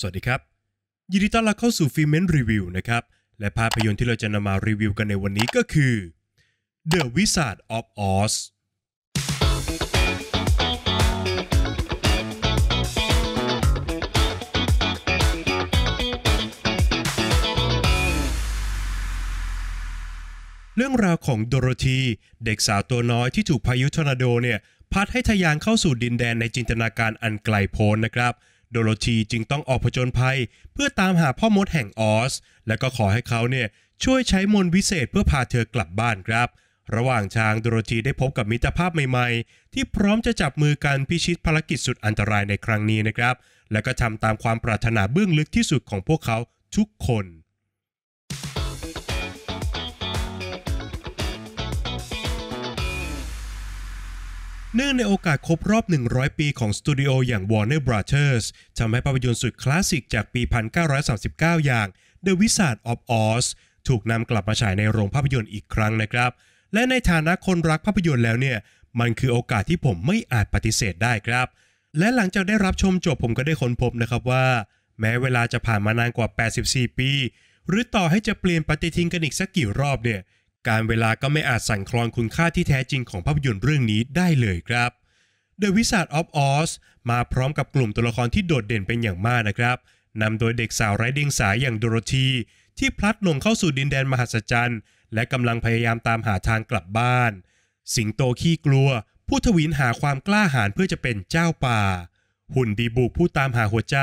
สวัสดีครับ ยินดีต้อนรับเข้าสู่ฟิเมนรีวิวนะครับ และภาพยนตร์ที่เราจะนำมารีวิวกันในวันนี้ก็คือ The Wizard of Oz เรื่องราวของโดโรธีเด็กสาวตัวน้อยที่ถูกพายุทอร์นาโดเนี่ย พัดให้ทะยานเข้าสู่ดินแดนในจินตนาการอันไกลโพ้นนะครับเโดโรธีจึงต้องออกผจญภัยเพื่อตามหาพ่อมดแห่งออส และก็ขอให้เขาเนี่ยช่วยใช้มนต์วิเศษเพื่อพาเธอกลับบ้านครับ ระหว่างทางโดโรธีได้พบกับมิตรภาพใหม่ๆ ที่พร้อมจะจับมือกันพิชิตภารกิจสุดอันตรายในครั้งนี้นะครับและก็ทำตามความปรารถนาเบื้องลึกที่สุดของพวกเขาทุกคนเนื่องในโอกาสครบรอบ 100 ปีของสตูดิโออย่าง Warner Brothers ทำให้ภาพยนตร์สุดคลาสสิกจากปี 1939 อย่าง The Wizard of Oz ถูกนำกลับมาฉายในโรงภาพยนตร์อีกครั้งนะครับ และในฐานะคนรักภาพยนตร์แล้วเนี่ย มันคือโอกาสที่ผมไม่อาจปฏิเสธได้ครับ และหลังจากได้รับชมจบผมก็ได้ค้นพบนะครับว่า แม้เวลาจะผ่านมานานกว่า 84 ปี หรือต่อให้จะเปลี่ยนปฏิทินกันอีกสักกี่รอบเนี่ยการเวลาก็ไม่อาจสั่นคลอนคุณค่าที่แท้จริงของภาพยนตร์เรื่องนี้ได้เลยครับ The Wizard of Oz มาพร้อมกับกลุ่มตัวละครที่โดดเด่นเป็นอย่างมากนะครับ นำโดยเด็กสาวไร้เดียงสายอย่างโดโรธีที่พลัดหลงเข้าสู่ดินแดนมหัศจรรย์ และกำลังพยายามตามหาทางกลับบ้าน สิงโตขี้กลัว ผู้ทวินหาความกล้าหาญเพื่อจะเป็นเจ้าป่า หุ่นดีบุกผู้ตามหาหัวใจ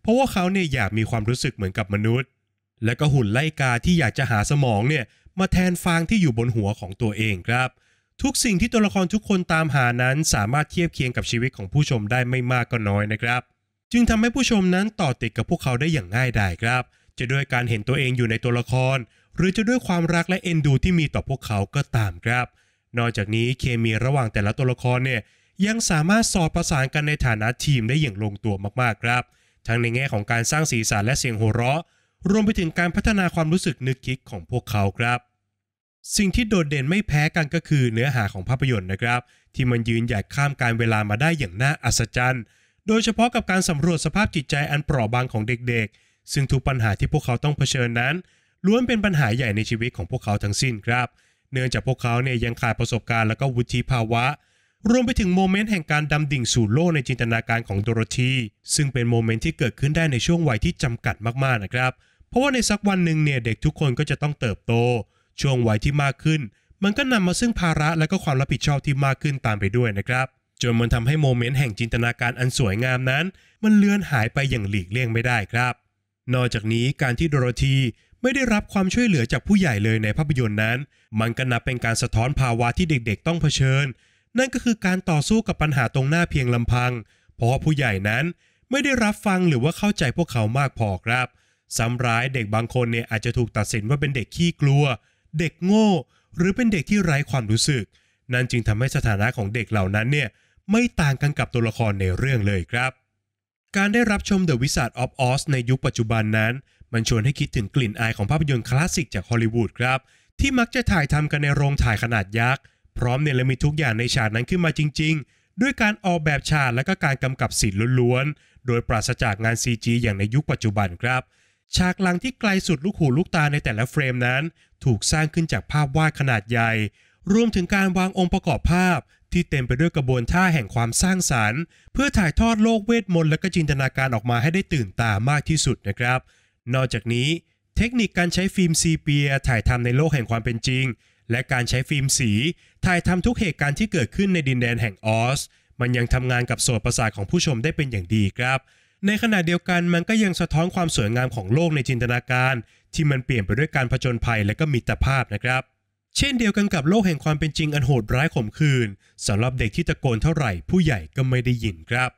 เพราะว่าเขาเนี่ยอยากมีความรู้สึกเหมือนกับมนุษย์และก็หุ่นไล่กาที่อยากจะหาสมองเนี่ยมาแทนฟางที่อยู่บนหัวของตัวเองครับ ทุกสิ่งที่ตัวละครทุกคนตามหานั้นสามารถเทียบเคียงกับชีวิตของผู้ชมได้ไม่มากก็น้อยนะครับ จึงทำให้ผู้ชมนั้นต่อติดกับพวกเขาได้อย่างง่ายดายครับ จะด้วยการเห็นตัวเองอยู่ในตัวละคร หรือจะด้วยความรักและเอ็นดูที่มีต่อพวกเขาก็ตามครับ นอกจากนี้เคมีระหว่างแต่ละตัวละครเนี่ยยังสามารถสอดประสานกันในฐานะทีมได้อย่างลงตัวมากๆครับ ทั้งในแง่ของการสร้างสีสันและเสียงโห่เราะรวมไปถึงการพัฒนาความรู้สึกนึกคิดของพวกเขาครับ สิ่งที่โดดเด่นไม่แพ้กันก็คือเนื้อหาของภาพยนตร์นะครับ ที่มันยืนหยัดข้ามการเวลามาได้อย่างน่าอัศจรรย์ โดยเฉพาะกับการสำรวจสภาพจิตใจอันเปราะบางของเด็กๆ ซึ่งทุกปัญหาที่พวกเขาต้องเผชิญนั้นล้วนเป็นปัญหาใหญ่ในชีวิตของพวกเขาทั้งสิ้นครับ เนื่องจากพวกเขาเนี่ยยังขาดประสบการณ์และก็วุฒิภาวะ รวมไปถึงโมเมนต์แห่งการดำดิ่งสู่โลกในจินตนาการของโดโรธี ซึ่งเป็นโมเมนต์ที่เกิดขึ้นได้ในช่วงวัยที่จำกัดมากๆนะครับเพราะว่าในสักวันหนึ่งเนี่ยเด็กทุกคนก็จะต้องเติบโต ช่วงวัยที่มากขึ้น มันก็นำมาซึ่งภาระและก็ความรับผิดชอบที่มากขึ้นตามไปด้วยนะครับ จนมันทำให้โมเมนต์แห่งจินตนาการอันสวยงามนั้น มันเลือนหายไปอย่างหลีกเลี่ยงไม่ได้ครับ นอกจากนี้การที่โดโรธีไม่ได้รับความช่วยเหลือจากผู้ใหญ่เลยในภาพยนตร์นั้นมันก็นับเป็นการสะท้อนภาวะที่เด็กๆ ต้องเผชิญ นั่นก็คือการต่อสู้กับปัญหาตรงหน้าเพียงลำพัง เพราะผู้ใหญ่นั้นไม่ได้รับฟังหรือว่าเข้าใจพวกเขามากพอครับซ้ำร้ายเด็กบางคนเนี่ยอาจจะถูกตัดสินว่าเป็นเด็กขี้กลัว เด็กโง่ หรือเป็นเด็กที่ไร้ความรู้สึก นั่นจึงทำให้สถานะของเด็กเหล่านั้นเนี่ยไม่ต่างกันกับตัวละครในเรื่องเลยครับ การได้รับชม The Wizard of Oz ในยุคปัจจุบันนั้น มันชวนให้คิดถึงกลิ่นอายของภาพยนตร์คลาสสิกจากฮอลลีวูดครับที่มักจะถ่ายทำกันในโรงถ่ายขนาดยักษ์พร้อมเนรมิตทุกอย่างในฉากนั้นขึ้นมาจริง ๆ ด้วยการออกแบบฉากและก็การกำกับสีลล้วนๆโดยปราศจากงาน CG อย่างในยุคปัจจุบันครับฉากหลังที่ไกลสุดลูกหูลูกตาในแต่ละเฟรมนั้น ถูกสร้างขึ้นจากภาพวาดขนาดใหญ่รวมถึงการวางองค์ประกอบภาพ ที่เต็มไปด้วยกระบวนท่าแห่งความสร้างสารรค์ เพื่อถ่ายทอดโลกเวทมนต์และก็จินตนาการออกมาให้ได้ตื่นตามากที่สุดนะครับ นอกจากนี้ เทคนิคการใช้ฟิล์มซีเปียถ่ายทำในโลกแห่งความเป็นจริง และการใช้ฟิล์มสี ถ่ายทำทุกเหตุการณ์ที่เกิดขึ้นในดินแดนแห่งออสมันยังทำงานกับโสตประสาทของผู้ชมได้เป็นอย่างดีครับในขณะเดียวกันมันก็ยังสะท้อนความสวยงามของโลกในจินตนาการ ที่มันเปลี่ยนไปด้วยการผจญภัยและก็มิตรภาพนะครับ เช่นเดียวกันกับโลกแห่งความเป็นจริงอันโหดร้ายข่มขืนสำหรับเด็กที่ตะโกนเท่าไหร่ผู้ใหญ่ก็ไม่ได้ยินครับ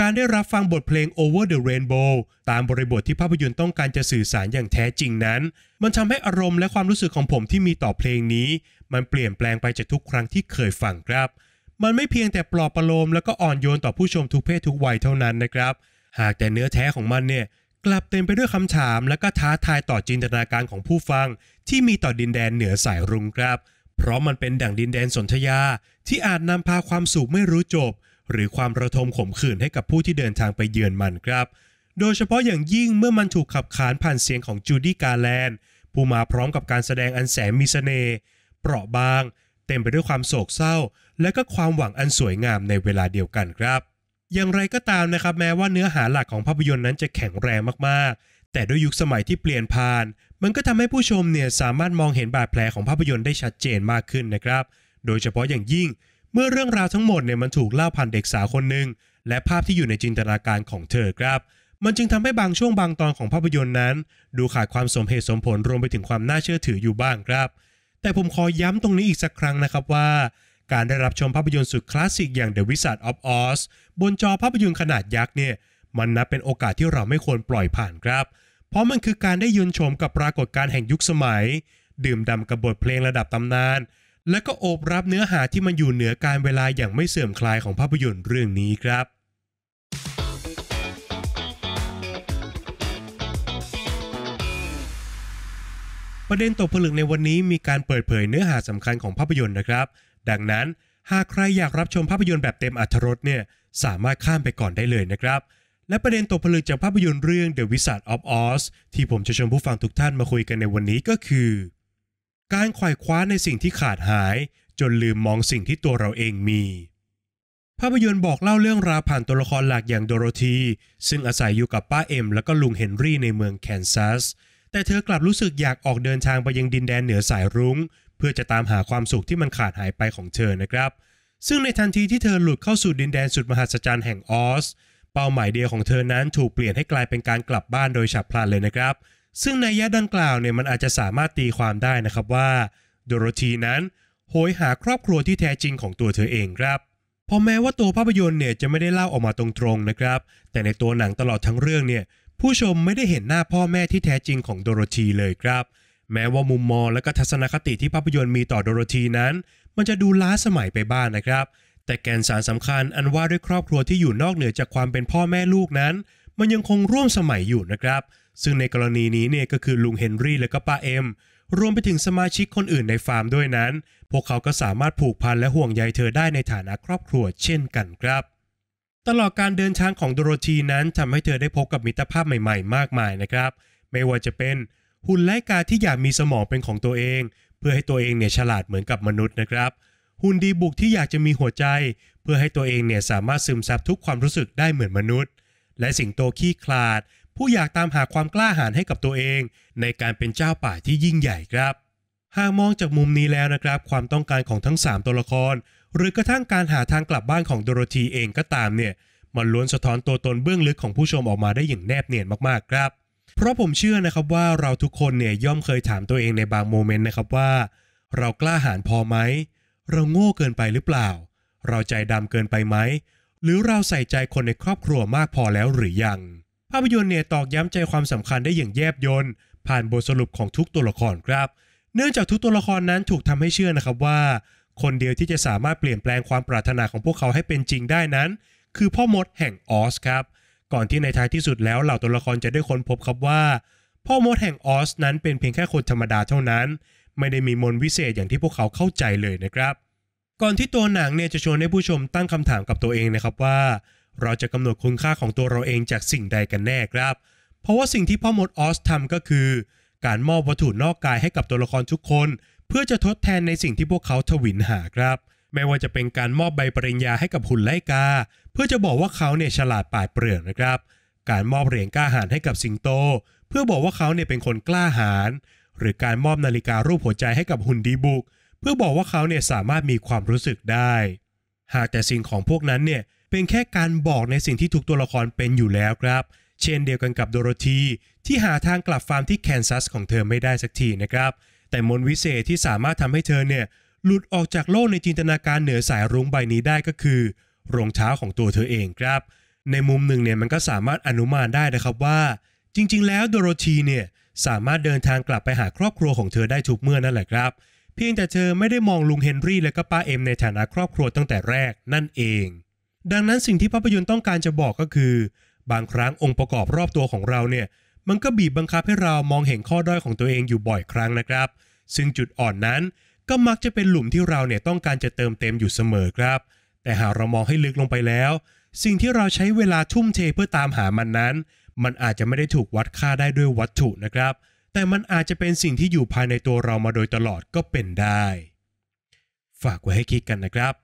การได้รับฟังบทเพลง Over the Rainbow ตามบริบทที่ภาพยนตร์ต้องการจะสื่อสารอย่างแท้จริงนั้น มันทำให้อารมณ์และความรู้สึกของผมที่มีต่อเพลงนี้ มันเปลี่ยนแปลงไปจากทุกครั้งที่เคยฟังครับ มันไม่เพียงแต่ปลอบประโลมและก็อ่อนโยนต่อผู้ชมทุกเพศทุกวัยเท่านั้นนะครับหากแต่เนื้อแท้ของมันเนี่ย กลับเต็มไปด้วยคำถามและก็ท้าทายต่อจินตนาการของผู้ฟังที่มีต่อดินแดนเหนือสายรุ้งครับ เพราะมันเป็นดั่งดินแดนสนธยา ที่อาจนำพาความสุขไม่รู้จบ หรือความระทมขมขื่นให้กับผู้ที่เดินทางไปเยือนมันครับ โดยเฉพาะอย่างยิ่งเมื่อมันถูกขับขานผ่านเสียงของจูดี้กาแลนผู้มาพร้อมกับการแสดงอันแสนมีเสน่ห์เปราะบาง เต็มไปด้วยความโศกเศร้า และก็ความหวังอันสวยงามในเวลาเดียวกันครับอย่างไรก็ตามนะครับแม้ว่าเนื้อหาหลักของภาพยนตร์นั้นจะแข็งแรงมากๆ แต่ด้วยยุคสมัยที่เปลี่ยนผ่าน มันก็ทำให้ผู้ชมเนี่ยสามารถมองเห็นบาดแผลของภาพยนตร์ได้ชัดเจนมากขึ้นนะครับ โดยเฉพาะอย่างยิ่งเมื่อเรื่องราวทั้งหมดเนี่ยมันถูกเล่าผ่านเด็กสาวคนหนึ่ง และภาพที่อยู่ในจินตนาการของเธอครับ มันจึงทำให้บางช่วงบางตอนของภาพยนตร์นั้น ดูขาดความสมเหตุสมผลรวมไปถึงความน่าเชื่อถืออยู่บ้างครับ แต่ผมขอย้ำตรงนี้อีกสักครั้งนะครับว่าการได้รับชมภาพยนตร์สุดคลาสสิกอย่าง The Wizard of Oz บนจอภาพยนตร์ขนาดยักษ์เนี่ย มันนับเป็นโอกาสที่เราไม่ควรปล่อยผ่านครับ เพราะมันคือการได้ยืนชมกับปรากฏการณ์แห่งยุคสมัย ดื่มด่ำกับบทเพลงระดับตำนาน และก็โอบรับเนื้อหาที่มันอยู่เหนือการเวลาอย่างไม่เสื่อมคลายของภาพยนตร์เรื่องนี้ครับ ประเด็นตกผลึกในวันนี้มีการเปิดเผยเนื้อหาสำคัญของภาพยนตร์นะครับดังนั้นหากใครอยากรับชมภาพยนตร์แบบเต็มอรถรสเนี่ยสามารถข้ามไปก่อนได้เลยนะครับ และประเด็นตกผลึกจากภาพยนตร์เรื่อง The Wizard of Oz ที่ผมจะชวนผู้ฟังทุกท่านมาคุยกันในวันนี้ก็คือ การขวายคว้าในสิ่งที่ขาดหาย จนลืมมองสิ่งที่ตัวเราเองมี ภาพยนตร์บอกเล่าเรื่องราวผ่านตัวละครหลักอย่างโดโรธีซึ่งอาศัยอยู่กับป้าเอ็มและก็ลุงเฮนรี่ในเมืองแคนซัสแต่เธอกลับรู้สึกอยากออกเดินทางไปยังดินแดนเหนือสายรุง้งพื่อจะตามหาความสุขที่มันขาดหายไปของเธอนะครับ ซึ่งในทันทีที่เธอหลุดเข้าสู่ดินแดน สุดมหัศจรรย์แห่งออส เป้าหมายเดียวของเธอนั้นถูกเปลี่ยนให้กลายเป็นการกลับบ้านโดยฉับพลันเลยนะครับ ซึ่งในยะดังกล่าวเนี่ยมันอาจจะสามารถตีความได้นะครับว่าโดโรธีนั้นโหยหาครอบครัวที่แท้จริงของตัวเธอเองครับพอแม้ว่าตัวภาพยนตร์เนี่ยจะไม่ได้เล่าออกมาตรงๆนะครับแต่ในตัวหนังตลอดทั้งเรื่องเนี่ยผู้ชมไม่ได้เห็นหน้าพ่อแม่ที่แท้จริงของโดโรธีเลยครับแม้ว่ามุมมองและก็ทัศนคติที่ภาพยนตร์มีต่อโดโรธีนั้น มันจะดูล้าสมัยไปบ้างนนะครับ แต่แกนสารสำคัญอันว่าด้วยครอบครัวที่อยู่นอกเหนือจากความเป็นพ่อแม่ลูกนั้น มันยังคงร่วมสมัยอยู่นะครับ ซึ่งในกรณีนี้เนี่ยก็คือลุงเฮนรี่และก็ป้าเอ็ม รวมไปถึงสมาชิกคนอื่นในฟาร์มด้วยนั้น พวกเขาก็สามารถผูกพันและห่วงใยเธอได้ในฐานะครอบครัว เช่นกันครับ ตลอดการเดินทางของโดโรธีนั้นทำให้เธอได้พบกับมิตรภาพใหม่ ๆ มากมายนะครับ ไม่ว่าจะเป็นหุ่นไลกาที่อยากมีสมองเป็นของตัวเอง เพื่อให้ตัวเองเนี่ยฉลาดเหมือนกับมนุษย์นะครับหุ่นดีบุกที่อยากจะมีหัวใจ เพื่อให้ตัวเองเนี่ยสามารถซึมซับทุกความรู้สึกได้เหมือนมนุษย์ และสิงโตขี้คลาดผู้อยากตามหาความกล้าหาญให้กับตัวเอง ในการเป็นเจ้าป่าที่ยิ่งใหญ่ครับหากมองจากมุมนี้แล้วนะครับความต้องการของทั้ง 3 ตัวละคร หรือกระทั่งการหาทางกลับบ้านของโดโรธีเองก็ตามเนี่ยมันล้วนสะท้อนตัวตนเบื้องลึกของผู้ชมออกมาได้อย่างแนบเนียนมากๆครับเพราะผมเชื่อนะครับว่าเราทุกคนเนี่ยย่อมเคยถามตัวเองในบางโมเมนต์นะครับว่าเรากล้าหาญพอไหมเราโง่เกินไปหรือเปล่า เราใจดำเกินไปไหมหรือเราใส่ใจคนในครอบครัวมากพอแล้วหรือยัง ภาพยนตร์เนี่ยตอกย้ำใจความสำคัญได้อย่างแยบยนผ่านบทสรุปของทุกตัวละครครับ เนื่องจากทุกตัวละครนั้นถูกทำให้เชื่อนะครับว่า คนเดียวที่จะสามารถเปลี่ยนแปลงความปรารถนาของพวกเขาให้เป็นจริงได้นั้น คือพ่อมดแห่งออส ครับก่อนที่ในท้ายที่สุดแล้วเหล่าตัวละครจะได้ค้นพบครับว่าพ่อมดแห่งออสนั้นเป็นเพียงแค่คนธรรมดาเท่านั้น ไม่ได้มีมนต์วิเศษอย่างที่พวกเขาเข้าใจเลยนะครับ ก่อนที่ตัวหนังเนี่ยจะชวนให้ผู้ชมตั้งคำถามกับตัวเองนะครับว่า เราจะกำหนดคุณค่าของตัวเราเองจากสิ่งใดกันแน่ครับ เพราะว่าสิ่งที่พ่อมดออสทำก็คือ การมอบวัตถุนอกกายให้กับตัวละครทุกคน เพื่อจะทดแทนในสิ่งที่พวกเขาทวินหาครับ ไม่ว่าจะเป็นการมอบใบปริญญาให้กับหุ่นไลกาเพื่อจะบอกว่าเขาเนี่ยฉลาดป่ายเปลือกนะครับ การมอบเหรียญกล้าหาญให้กับสิงโต เพื่อบอกว่าเขาเนี่ยเป็นคนกล้าหาญหรือการมอบนาฬิการูปหัวใจให้กับหุ่นดีบุกเพื่อบอกว่าเขาเนี่ยสามารถมีความรู้สึกได้ หากแต่สิ่งของพวกนั้นเนี่ยเป็นแค่การบอกในสิ่งที่ทุกตัวละครเป็นอยู่แล้วครับ เช่นเดียวกันกับโดโรธีที่หาทางกลับฟาร์มที่แคนซัสของเธอไม่ได้สักทีนะครับ แต่มนวิเศษที่สามารถทำให้เธอเนี่ยหลุดออกจากโลกในจินตนาการเหนือสายรุ้งใบนี้ได้ก็คือรองเท้าของตัวเธอเองครับ ในมุมหนึ่งเนี่ยมันก็สามารถอนุมานได้นะครับว่า จริงๆแล้วโดโรธีเนี่ยสามารถเดินทางกลับไปหาครอบครัวของเธอได้ทุกเมื่อนั่นแหละครับ เพียงแต่เธอไม่ได้มองลุงเฮนรี่และก็ป้าเอ็มในฐานะครอบครัวตั้งแต่แรกนั่นเอง ดังนั้นสิ่งที่ภาพยนตร์ต้องการจะบอกก็คือ บางครั้งองค์ประกอบรอบตัวของเราเนี่ยมันก็บีบบังคับให้เรามองเห็นข้อด้อยของตัวเองอยู่บ่อยครั้งนะครับ ซึ่งจุดอ่อนนั้นก็มักจะเป็นหลุมที่เราเนี่ยต้องการจะเติมเต็มอยู่เสมอครับแต่หากเรามองให้ลึกลงไปแล้ว สิ่งที่เราใช้เวลาทุ่มเทเพื่อตามหามันนั้น มันอาจจะไม่ได้ถูกวัดค่าได้ด้วยวัตถุนะครับ แต่มันอาจจะเป็นสิ่งที่อยู่ภายในตัวเรามาโดยตลอดก็เป็นได้ ฝากไว้ให้คิดกันนะครับ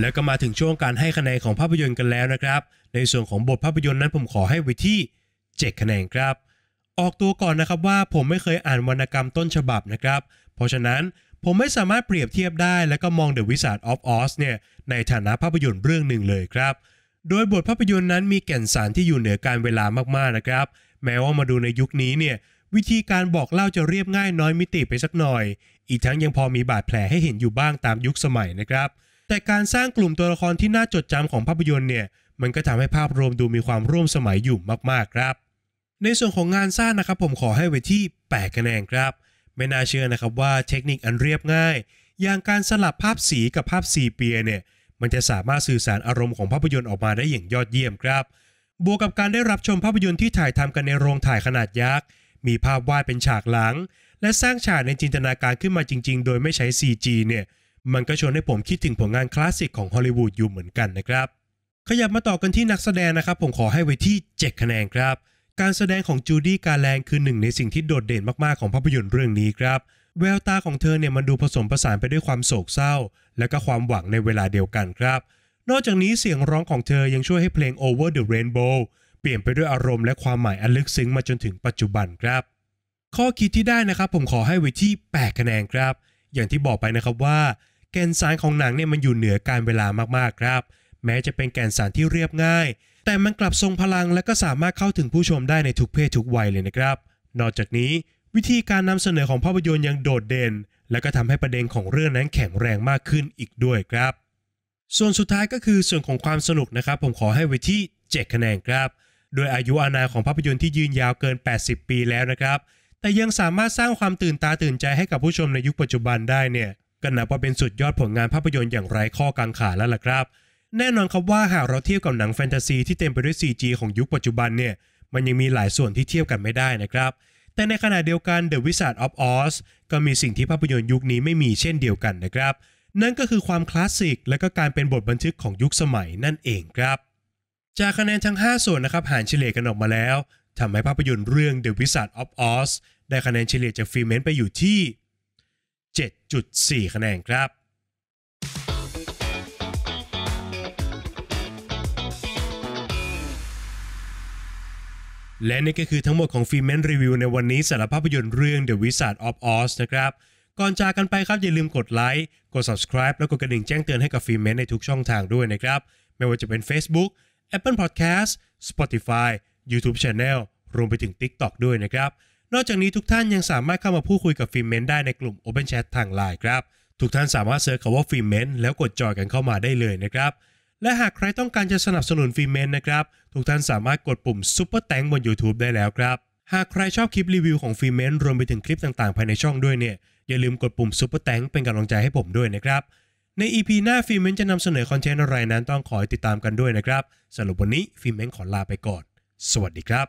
แล้วก็มาถึงช่วงการให้คะแนนของภาพยนตร์กันแล้วนะครับ ในส่วนของบทภาพยนตร์นั้นผมขอให้ไว้ที่7 คะแนนครับออกตัวก่อนนะครับว่าผมไม่เคยอ่านวรรณกรรมต้นฉบับนะครับ เพราะฉะนั้นผมไม่สามารถเปรียบเทียบได้ และก็มอง The Wizard of Oz เนี่ยในฐานะภาพยนตร์เรื่องหนึ่งเลยครับ โดยบทภาพยนตร์นั้นมีแก่นสารที่อยู่เหนือการเวลามากๆนะครับ แม้ว่ามาดูในยุคนี้เนี่ยวิธีการบอกเล่าจะเรียบง่ายน้อยมิติไปสักหน่อย อีกทั้งยังพอมีบาดแผลให้เห็นอยู่บ้างตามยุคสมัยนะครับ แต่การสร้างกลุ่มตัวละครที่น่าจดจำของภาพยนตร์เนี่ยมันก็ทำให้ภาพรวมดูมีความร่วมสมัยอยู่มากๆครับในส่วนของงานสร้างนะครับผมขอให้ไว้ที่ 8 คะแนนครับ ไม่น่าเชื่อนะครับว่าเทคนิคอันเรียบง่าย อย่างการสลับภาพสีกับภาพสีเปียเนี่ยมันจะสามารถสื่อสารอารมณ์ของภาพยนตร์ออกมาได้อย่างยอดเยี่ยมครับ บวกกับการได้รับชมภาพยนตร์ที่ถ่ายทำกันในโรงถ่ายขนาดยักษ์มีภาพวาดเป็นฉากหลัง และสร้างฉากในจินตนาการขึ้นมาจริง ๆ โดยไม่ใช้ CG เนี่ยมันก็ชวนให้ผมคิดถึงผลงานคลาสสิกของฮอลลีวูดอยู่เหมือนกันนะครับขยับมาต่อกันที่นักแสดงนะครับ ผมขอให้ไว้ที่7คะแนนครับการแสดงของจูดี้กาแลงคือหนึ่งในสิ่งที่โดดเด่นมากๆของภาพยนตร์เรื่องนี้ครับ แววตาของเธอเนี่ยมันดูผสมผสานไปด้วยความโศกเศร้า และก็ความหวังในเวลาเดียวกันครับ นอกจากนี้เสียงร้องของเธอยังช่วยให้เพลง Over the Rainbow เปลี่ยนไปด้วยอารมณ์และความหมายอันลึกซึ้งมาจนถึงปัจจุบันครับ ข้อคิดที่ได้นะครับผมขอให้ไว้ที่8คะแนนครับ อย่างที่บอกไปนะครับว่า แกนสารของหนังเนี่ยมันอยู่เหนือการเวลามากๆครับ แม้จะเป็นแกนสารที่เรียบง่ายแต่มันกลับทรงพลังและก็สามารถเข้าถึงผู้ชมได้ในทุกเพศทุกวัยเลยนะครับ นอกจากนี้วิธีการนำเสนอของภาพยนตร์ยังโดดเด่น และก็ทำให้ประเด็นของเรื่องนั้นแข็งแรงมากขึ้นอีกด้วยครับ ส่วนสุดท้ายก็คือส่วนของความสนุกนะครับ ผมขอให้ไว้ที่7คะแนนครับ โดยอายุอานาของภาพยนตร์ที่ยืนยาวเกิน 80 ปีแล้วนะครับ แต่ยังสามารถสร้างความตื่นตาตื่นใจให้กับผู้ชมในยุคปัจจุบันได้เนี่ยก็นับว่าเป็นสุดยอดผลงานภาพยนตร์อย่างไร้ข้อกังขาแล้วล่ะครับแน่นอนครับว่าหากเราเทียบกับหนังแฟนตาซีที่เต็มไปด้วย CG ของยุคปัจจุบันเนี่ยมันยังมีหลายส่วนที่เทียบกันไม่ได้นะครับ แต่ในขณะเดียวกัน The Wizard of Oz ก็มีสิ่งที่ภาพยนตร์ยุคนี้ไม่มีเช่นเดียวกันนะครับ นั่นก็คือความคลาสสิกและก็การเป็นบทบันทึกของยุคสมัยนั่นเองครับ จากคะแนนทั้ง5 ส่วนนะครับหารเฉลี่ยกันออกมาแล้วทำให้ภาพยนตร์เรื่อง The Wizard of Oz ได้คะแนนเฉลี่ยจากฟิเมนไปอยู่ที่ 7.4คะแนนครับและนี่ก็คือทั้งหมดของฟิเมนรีวิวในวันนี้สารภาพยนตร์เรื่อง The Wizard of Oz นะครับ ก่อนจากกันไปครับ อย่าลืมกดไลค์กด subscribe แล้วกดกระดิ่งแจ้งเตือนให้กับฟิเมนในทุกช่องทางด้วยนะครับ ไม่ว่าจะเป็น Facebook Apple Podcast Spotify YouTube Channel รวมไปถึง TikTok ด้วยนะครับ นอกจากนี้ทุกท่านยังสามารถเข้ามาพูดคุยกับฟิเมนได้ในกลุ่ม Open Chat ทางไลน์ครับ ทุกท่านสามารถเซิร์ชคำว่าฟิเมนแล้วกดจอยกันเข้ามาได้เลยนะครับและหากใครต้องการจะสนับสนุนฟีเมนนะครับ ทุกท่านสามารถกดปุ่มซุปเปอร์แตงบน YouTube ได้แล้วครับ หากใครชอบคลิปรีวิวของฟีเมนรวมไปถึงคลิปต่างๆภายในช่องด้วยเนี่ย อย่าลืมกดปุ่มซุปเปอร์แตงเป็นกำลังใจให้ผมด้วยนะครับ ใน EP หน้าฟีเมนจะนำเสนอคอนเทนต์อะไรนั้นต้องขอติดตามกันด้วยนะครับ สรุปวันนี้ฟีเมนขอลาไปก่อน สวัสดีครับ